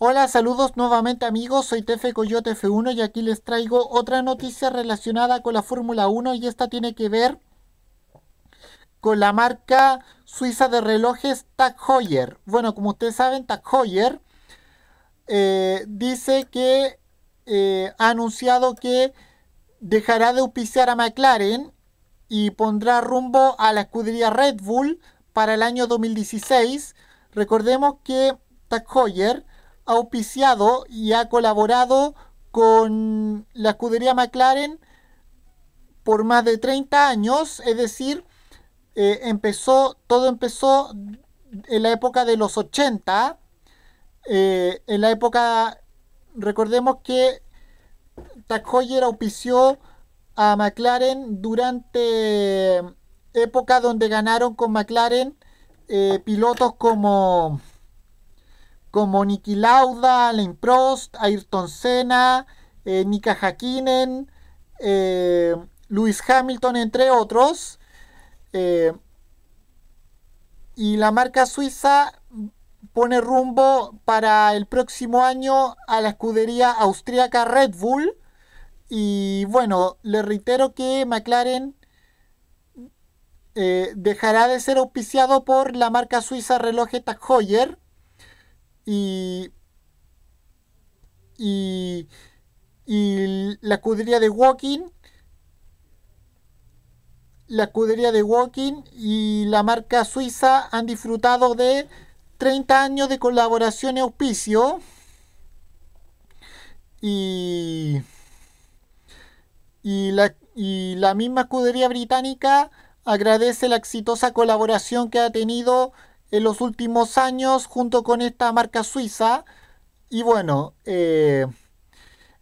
Hola, saludos nuevamente amigos, soy Tefe Coyote F1 y aquí les traigo otra noticia relacionada con la Fórmula 1 y esta tiene que ver con la marca suiza de relojes Tag Heuer. Bueno, como ustedes saben, Tag Heuer eh, dice que eh, ha anunciado que dejará de auspiciar a McLaren y pondrá rumbo a la escudería Red Bull para el año 2016. Recordemos que Tag Heuer auspiciado y ha colaborado con la escudería McLaren por más de 30 años, es decir, eh, empezó, todo empezó en la época de los 80, eh, en la época, recordemos que Tag Heuer auspició a McLaren durante época donde ganaron con McLaren eh, pilotos como como Niki Lauda, Alain Prost, Ayrton Senna, Nika eh, Hakkinen, eh, Lewis Hamilton, entre otros. Eh, y la marca suiza pone rumbo para el próximo año a la escudería austríaca Red Bull. Y bueno, le reitero que McLaren dejará de ser auspiciado por la marca suiza relojeta Tag y, y, la escudería de Walking, la escudería de Walking y la marca suiza han disfrutado de 30 años de colaboración y auspicio. Y, la, y la misma escudería británica agradece la exitosa colaboración que ha tenido en los últimos años junto con esta marca suiza. Y bueno, eh,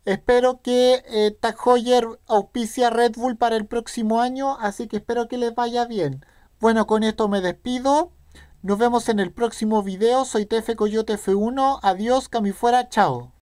espero que eh, Tag Heuer auspicia Red Bull para el próximo año, así que espero que les vaya bien. Bueno, con esto me despido. Nos vemos en el próximo video. Soy TF Coyote F1. Adiós, cami fuera, chao.